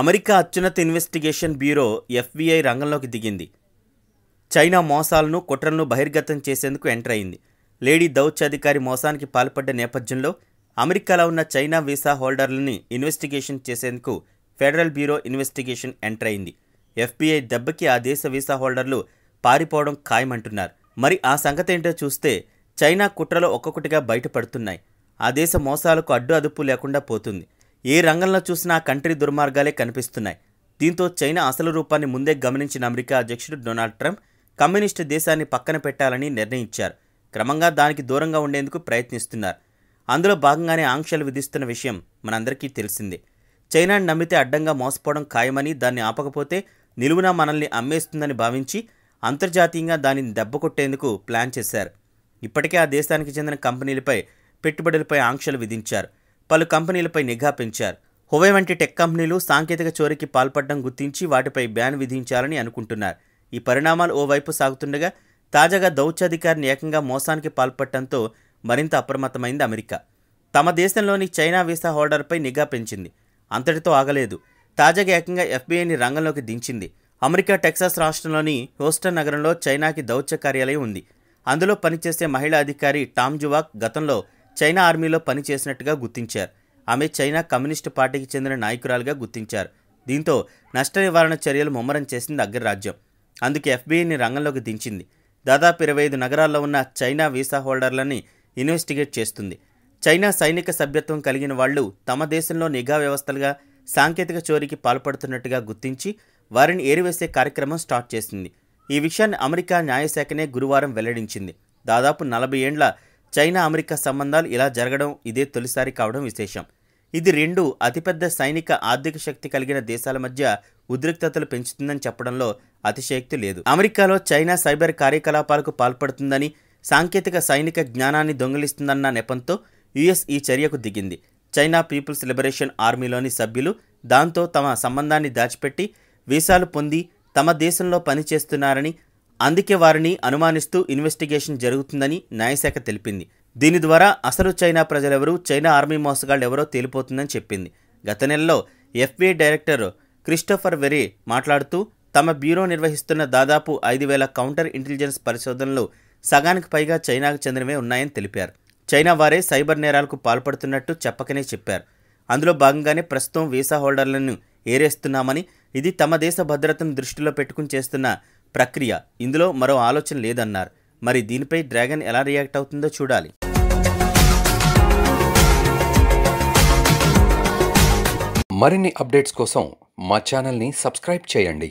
America అత్యున్నత investigation bureau FBI రంగంలోకి దిగింది చైనా మోసాలను కుట్రలను బహిర్గతం చేసేందుకు ఎంటర్ అయింది లేడీ అధికారి మోసానికి పాల్పడ్డ నేపథ్యంలో అమెరికాలో ఉన్న చైనా వీసా హోల్డర్లని ఇన్వెస్టిగేషన్ చేసేందుకు ఫెడరల్ బ్యూరో ఇన్వెస్టిగేషన్ ఎంటర్ అయింది ఎఫ్బీఐ దెబ్బకి ఆ దేశ వీసా హోల్డర్లు పారిపోవడం ఖాయమంటున్నారు మరి ఆ సంగతి ఏంటో చూస్తే చైనా కుట్రలు ఒక్కొక్కటిగా బయటపడుతున్నాయి ఆ దేశ మోసాలకు అడ్డు అదుపు లేకుండా పోతుంది ఏ రంగంలో చూసినా కంట్రీ దుర్మార్గాలే కనిపిస్తున్నాయి దీంతో చైనా అసలు రూపాన్ని ముందే గమనించిన అమెరికా అధ్యక్షుడు డొనాల్డ్ ట్రంప్ కమ్యూనిస్టు దేశాన్ని పక్కన పెట్టాలని నిర్ణయించారు క్రమంగా దానికి దూరంగా ఉండేందుకు ప్రయత్నిస్తున్నారు అందులో భాగంగానే ఆంక్షలు విధిస్తున్న విషయం మనందరికీ తెలిసిందే చైనాను నమ్మితే అడ్డంగా మోసపోవడం ఖాయమని దాన్ని ఆపకపోతే నిలువున మనల్ని అమ్మేస్తుందని భావించి అంతర్జాతీయంగా దానిని దెబ్బకొట్టేందుకు ప్లాన్ చేశారు ఇప్పటికే ఆ దేశానికి చెందిన కంపెనీలపై పెట్టుబడులపై ఆంక్షలు విధించారు పలు కంపెనీలపై నిఘా పెంచారు హువే వంటి టెక్ కంపెనీలు సాంకేతిక చోరీకి పాల్పడడం గుర్తించి వాటిపై బ్యాన్ విధించాలని అనుకుంటున్నారు ఈ పరిణామాలు ఓవైపు సాగుతుండగా తాజాగా దౌత్యాధికారిని ఏకంగా మోసానికి పాల్పడటంతో మరింత అప్రమత్తమైంది అమెరికా తమ దేశంలోని చైనా వీసా హోల్డర్పై నిఘా పెంచింది అంతటితో ఆగలేదు తాజాగా ఏకంగా ఎఫ్బీఐని రంగంలోకి దించింది అమెరికా టెక్సాస్ రాష్ట్రంలోని హోస్టన్ నగరంలో చైనాకి దౌత్య కార్యాలయం ఉంది అందులో పనిచేసే మహిళా అధికారి టామ్ జువాక్ గతంలో చైనా ఆర్మీలో పనిచేసినట్టుగా గుర్తించారు ఆమె చైనా కమ్యూనిస్టు పార్టీకి చెందిన నాయకురాలుగా గుర్తించారు దీంతో నష్ట నివారణ చర్యలు ముమ్మరం చేసింది అగ్రరాజ్యం అందుకే ఎఫ్బీఐని రంగంలోకి దించింది దాదాపు ఇరవై ఐదు నగరాల్లో ఉన్న చైనా వీసా హోల్డర్లని ఇన్వెస్టిగేట్ చేస్తుంది చైనా సైనిక సభ్యత్వం కలిగిన వాళ్ళు తమ దేశంలో నిఘా వ్యవస్థలుగా సాంకేతిక చోరీకి పాల్పడుతున్నట్టుగా గుర్తించి వారిని ఏరివేసే కార్యక్రమం స్టార్ట్ చేసింది ఈ విషయాన్ని అమెరికా న్యాయశాఖనే గురువారం వెల్లడించింది దాదాపు నలభై ఏండ్ల చైనా అమెరికా సంబంధాలు ఇలా జరగడం ఇదే తొలిసారి కావడం విశేషం ఇది రెండు అతిపెద్ద సైనిక ఆర్థిక శక్తి కలిగిన దేశాల మధ్య ఉద్రిక్తతలు పెంచుతుందని చెప్పడంలో అతిశయక్తి లేదు అమెరికాలో చైనా సైబర్ కార్యకలాపాలకు పాల్పడుతుందని సాంకేతిక సైనిక జ్ఞానాన్ని దొంగిలిస్తుందన్న నెపంతో యుఎస్ ఈ చర్యకు దిగింది చైనా పీపుల్స్ లిబరేషన్ ఆర్మీలోని సభ్యులు దాంతో తమ సంబంధాన్ని దాచిపెట్టి వీసాలు పొంది తమ దేశంలో పనిచేస్తున్నారని అందుకే వారిని అనుమానిస్తూ ఇన్వెస్టిగేషన్ జరుగుతుందని న్యాయశాఖ తెలిపింది దీని ద్వారా అసలు చైనా ప్రజలెవరూ చైనా ఆర్మీ మోసగాళ్ళు ఎవరో తేలిపోతుందని చెప్పింది గత నెలలో ఎఫ్బీఐ డైరెక్టర్ క్రిస్టోఫర్ వెరీ మాట్లాడుతూ తమ బ్యూరో నిర్వహిస్తున్న దాదాపు ఐదు వేల కౌంటర్ ఇంటెలిజెన్స్ పరిశోధనలు సగానికి పైగా చైనాకు చెందినవే ఉన్నాయని తెలిపారు చైనా వారే సైబర్ నేరాలకు పాల్పడుతున్నట్టు చెప్పకనే చెప్పారు అందులో భాగంగానే ప్రస్తుతం వీసా హోల్డర్లను ఏరేస్తున్నామని ఇది తమ దేశ భద్రతను దృష్టిలో పెట్టుకుని చేస్తున్న ప్రక్రియ ఇందులో మరో ఆలోచన లేదన్నారు మరి దీనిపై డ్రాగన్ ఎలా రియాక్ట్ అవుతుందో చూడాలి మరిన్ని అప్డేట్స్ కోసం మా ఛానల్ని సబ్స్క్రైబ్ చేయండి